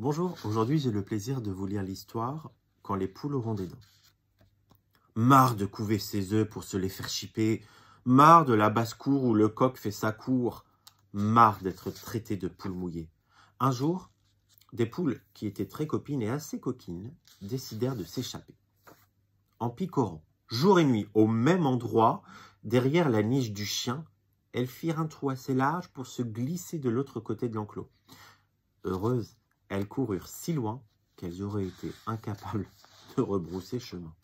Bonjour, aujourd'hui j'ai le plaisir de vous lire l'histoire Quand les poules auront des dents. Marre de couver ses œufs pour se les faire chiper, marre de la basse-cour où le coq fait sa cour, marre d'être traité de poule mouillée. Un jour, des poules qui étaient très copines et assez coquines décidèrent de s'échapper. En picorant, jour et nuit, au même endroit, derrière la niche du chien, elles firent un trou assez large pour se glisser de l'autre côté de l'enclos. Heureuses elles coururent si loin qu'elles auraient été incapables de rebrousser chemin.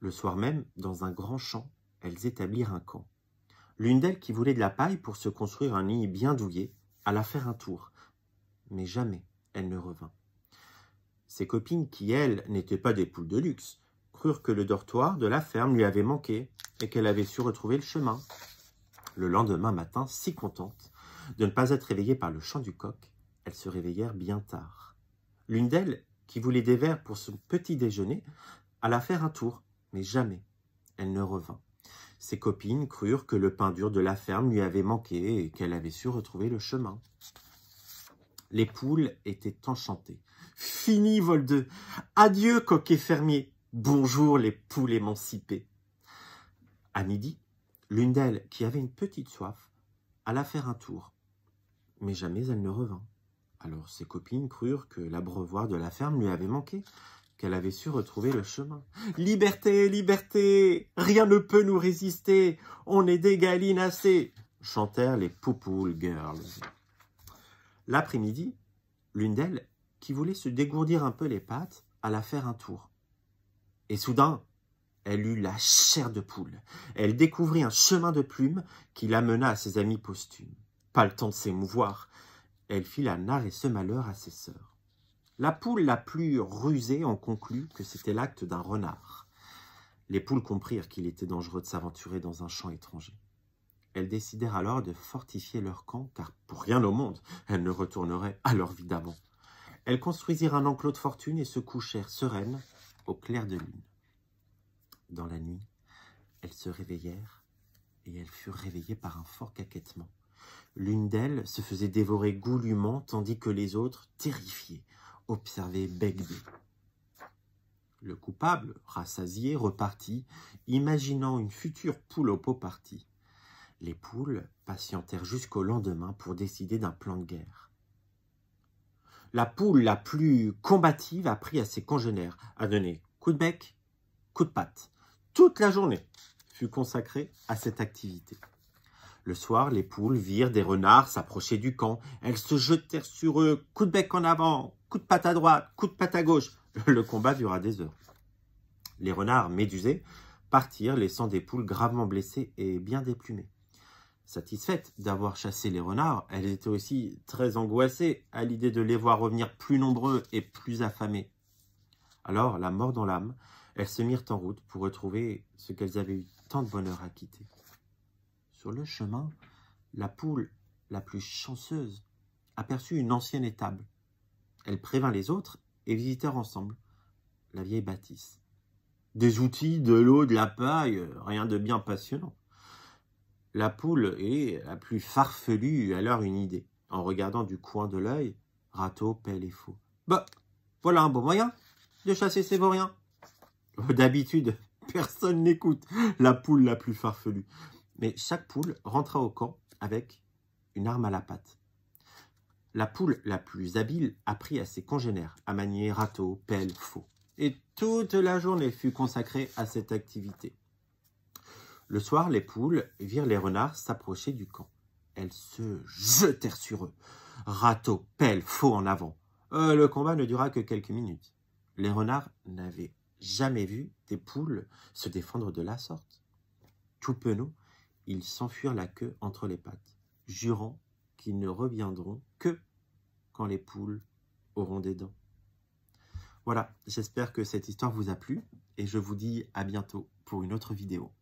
Le soir même, dans un grand champ, elles établirent un camp. L'une d'elles qui voulait de la paille pour se construire un nid bien douillé, alla faire un tour, mais jamais elle ne revint. Ses copines, qui elles n'étaient pas des poules de luxe, crurent que le dortoir de la ferme lui avait manqué et qu'elle avait su retrouver le chemin. Le lendemain matin, si contente de ne pas être réveillée par le chant du coq, elles se réveillèrent bien tard. L'une d'elles, qui voulait des verres pour son petit déjeuner, alla faire un tour, mais jamais elle ne revint. Ses copines crurent que le pain dur de la ferme lui avait manqué et qu'elle avait su retrouver le chemin. Les poules étaient enchantées. Fini, vol deux. Adieu, coquet fermier Bonjour, les poules émancipées À midi, l'une d'elles, qui avait une petite soif, alla faire un tour. Mais jamais elle ne revint. Alors ses copines crurent que l'abreuvoir de la ferme lui avait manqué, qu'elle avait su retrouver le chemin. Liberté, liberté Rien ne peut nous résister On est des galinacées chantèrent les Poupoule Girls. L'après-midi, l'une d'elles, qui voulait se dégourdir un peu les pattes, alla faire un tour. Et soudain, elle eut la chair de poule. Elle découvrit un chemin de plumes qui l'amena à ses amis posthumes. Pas le temps de s'émouvoir. Elle fit la et ce malheur à ses sœurs. La poule la plus rusée en conclut que c'était l'acte d'un renard. Les poules comprirent qu'il était dangereux de s'aventurer dans un champ étranger. Elles décidèrent alors de fortifier leur camp, car pour rien au monde, elles ne retourneraient à leur vie Elles construisirent un enclos de fortune et se couchèrent sereines au clair de lune. Dans la nuit, elles se réveillèrent et elles furent réveillées par un fort caquettement. L'une d'elles se faisait dévorer goulûment, tandis que les autres, terrifiées, observaient bec Le coupable, rassasié, repartit, imaginant une future poule au pot parti. Les poules patientèrent jusqu'au lendemain pour décider d'un plan de guerre. La poule la plus combative apprit à ses congénères à donner coup de bec, coup de patte. Toute la journée fut consacrée à cette activité. Le soir, les poules virent des renards s'approcher du camp. Elles se jetèrent sur eux, coup de bec en avant, coup de patte à droite, coup de patte à gauche. Le combat dura des heures. Les renards, médusés, partirent, laissant des poules gravement blessées et bien déplumées. Satisfaites d'avoir chassé les renards, elles étaient aussi très angoissées à l'idée de les voir revenir plus nombreux et plus affamés. Alors, la mort dans l'âme, elles se mirent en route pour retrouver ce qu'elles avaient eu tant de bonheur à quitter. Sur le chemin, la poule la plus chanceuse aperçut une ancienne étable. Elle prévint les autres et visitèrent ensemble la vieille bâtisse. Des outils, de l'eau, de la paille, rien de bien passionnant. La poule est la plus farfelue alors une idée. En regardant du coin de l'œil, Râteau, Pelle et Faux. Bah, voilà un bon moyen de chasser ces vauriens. D'habitude, personne n'écoute la poule la plus farfelue mais chaque poule rentra au camp avec une arme à la patte. La poule la plus habile apprit à ses congénères à manier râteau, pelle, faux. Et toute la journée fut consacrée à cette activité. Le soir, les poules virent les renards s'approcher du camp. Elles se jetèrent sur eux. Râteau, pelle, faux en avant. Euh, le combat ne dura que quelques minutes. Les renards n'avaient jamais vu des poules se défendre de la sorte. Tout penaud, ils s'enfuirent la queue entre les pattes, jurant qu'ils ne reviendront que quand les poules auront des dents. Voilà, j'espère que cette histoire vous a plu et je vous dis à bientôt pour une autre vidéo.